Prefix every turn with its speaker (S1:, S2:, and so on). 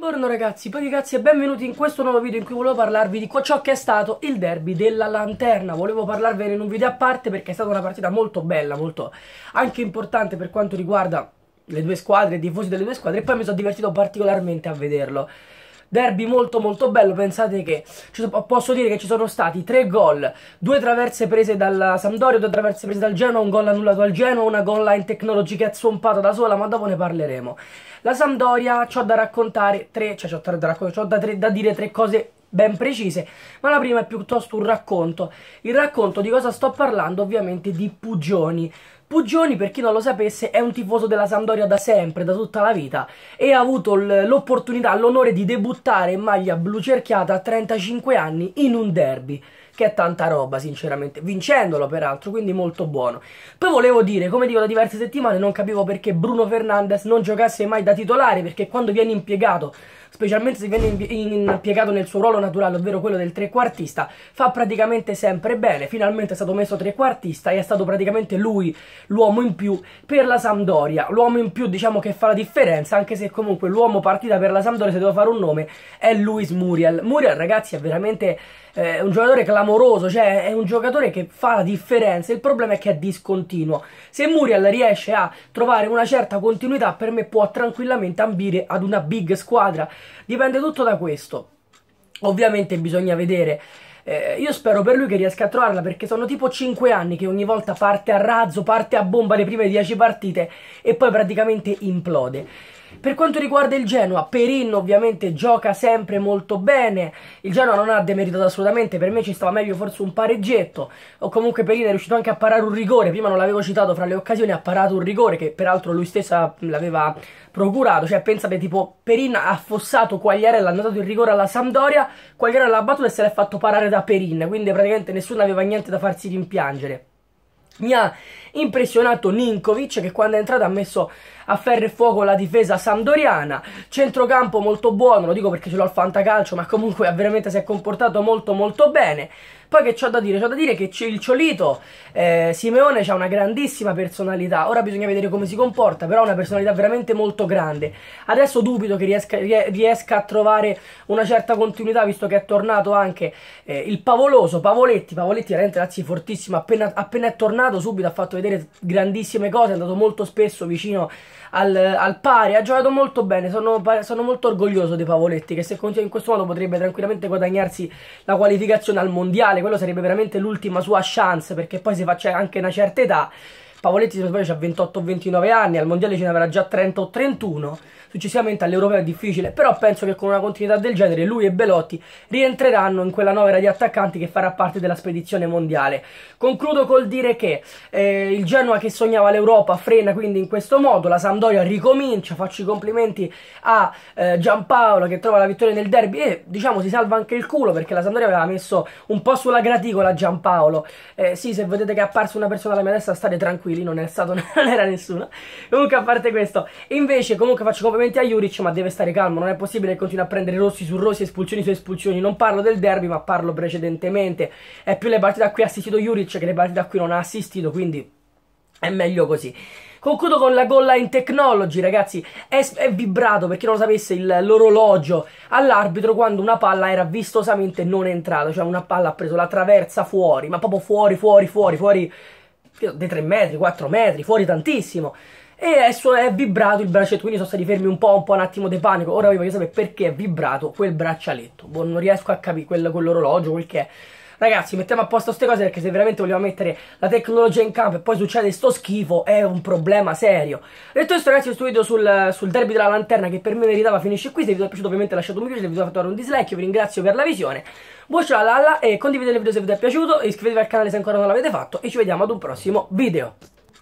S1: Buongiorno ragazzi, poi ragazzi e benvenuti in questo nuovo video in cui volevo parlarvi di ciò che è stato il derby della lanterna Volevo parlarvene in un video a parte perché è stata una partita molto bella, molto anche importante per quanto riguarda le due squadre, i tifosi delle due squadre E poi mi sono divertito particolarmente a vederlo derby molto molto bello, pensate che posso dire che ci sono stati tre gol, due traverse prese dalla Sampdoria, due traverse prese dal Genoa, un gol annullato al Genoa, una gol line technology che ha zompato da sola, ma dopo ne parleremo. La Sampdoria, ho da raccontare tre, cioè ho da, raccontare, ho da, tre, da dire tre cose ben precise, ma la prima è piuttosto un racconto. Il racconto di cosa sto parlando ovviamente di Pugioni. Puggioni, per chi non lo sapesse, è un tifoso della Sampdoria da sempre, da tutta la vita, e ha avuto l'opportunità, l'onore di debuttare in maglia blu cerchiata a 35 anni in un derby che è tanta roba, sinceramente, vincendolo peraltro, quindi molto buono. Poi volevo dire, come dico da diverse settimane, non capivo perché Bruno Fernandes non giocasse mai da titolare, perché quando viene impiegato, specialmente se viene impiegato nel suo ruolo naturale, ovvero quello del trequartista, fa praticamente sempre bene. Finalmente è stato messo trequartista e è stato praticamente lui l'uomo in più per la Sampdoria, l'uomo in più diciamo che fa la differenza, anche se comunque l'uomo partita per la Sampdoria, se devo fare un nome, è Luis Muriel. Muriel ragazzi è veramente eh, un giocatore clamoroso, cioè è un giocatore che fa la differenza, il problema è che è discontinuo. Se Muriel riesce a trovare una certa continuità, per me può tranquillamente ambire ad una big squadra, dipende tutto da questo. Ovviamente bisogna vedere eh, io spero per lui che riesca a trovarla perché sono tipo 5 anni che ogni volta parte a razzo, parte a bomba le prime 10 partite e poi praticamente implode. Per quanto riguarda il Genoa, Perin ovviamente gioca sempre molto bene, il Genoa non ha demeritato assolutamente, per me ci stava meglio forse un pareggetto, o comunque Perin è riuscito anche a parare un rigore, prima non l'avevo citato fra le occasioni, ha parato un rigore che peraltro lui stesso l'aveva procurato, cioè pensate tipo Perin ha affossato Quagliarella, ha andato il rigore alla Sampdoria, Quagliarella l'ha battuto e se l'è fatto parare da Perin, quindi praticamente nessuno aveva niente da farsi rimpiangere. Mi ha impressionato Ninkovic che quando è entrato ha messo a ferro e fuoco la difesa sandoriana centrocampo molto buono, lo dico perché ce l'ho al fantacalcio, ma comunque ha veramente si è comportato molto molto bene. Poi che c'ho da dire? C'ho da dire che il Ciolito, eh, Simeone ha una grandissima personalità, ora bisogna vedere come si comporta, però ha una personalità veramente molto grande. Adesso dubito che riesca, riesca a trovare una certa continuità, visto che è tornato anche eh, il Pavoloso, Pavoletti, Pavoletti veramente ragazzi fortissimo, appena, appena è tornato subito ha fatto vedere grandissime cose, è andato molto spesso vicino al, al pari, ha giocato molto bene, sono, sono, molto orgoglioso di Pavoletti che se continua in questo modo potrebbe tranquillamente guadagnarsi la qualificazione al mondiale, quello sarebbe veramente l'ultima sua chance perché poi si faccia anche una certa età Pavoletti se non sbaglio ha 28 29 anni, al mondiale ce ne avrà già 30 o 31, successivamente all'europeo è difficile, però penso che con una continuità del genere lui e Belotti rientreranno in quella novera di attaccanti che farà parte della spedizione mondiale. Concludo col dire che eh, il Genoa che sognava l'Europa frena quindi in questo modo, la Sampdoria ricomincia, faccio i complimenti a eh, Giampaolo che trova la vittoria nel derby e diciamo si salva anche il culo perché la Sampdoria aveva messo un po' sulla graticola Giampaolo. Eh, sì, se vedete che è apparsa una persona alla mia destra state tranquilli tranquilli, non, è stato, non era nessuno. Comunque, a parte questo, invece, comunque faccio complimenti a Juric, ma deve stare calmo. Non è possibile che continui a prendere rossi su rossi, espulsioni su espulsioni. Non parlo del derby, ma parlo precedentemente. È più le partite da cui ha assistito Juric che le partite da cui non ha assistito, quindi è meglio così. Concludo con la goal in technology, ragazzi. È, è vibrato, per chi non lo sapesse, l'orologio all'arbitro quando una palla era vistosamente non entrata. Cioè una palla ha preso la traversa fuori, ma proprio fuori, fuori, fuori, fuori dei 3 metri, 4 metri, fuori tantissimo. E adesso è vibrato il braccialetto, quindi sono stati fermi un po', un po' un attimo di panico. Ora vi voglio sapere perché è vibrato quel braccialetto. Boh, non riesco a capire quel, quell'orologio, quel che è. Ragazzi, mettiamo a posto queste cose perché se veramente vogliamo mettere la tecnologia in campo e poi succede sto schifo, è un problema serio. Detto questo, ragazzi, questo video sul, sul derby della lanterna che per me meritava finisce qui. Se vi è piaciuto, ovviamente lasciate un mi piace, se vi ho fatto un dislike, vi ringrazio per la visione. Voce alla Lalla e condividete il video se vi è piaciuto, iscrivetevi al canale se ancora non l'avete fatto e ci vediamo ad un prossimo video.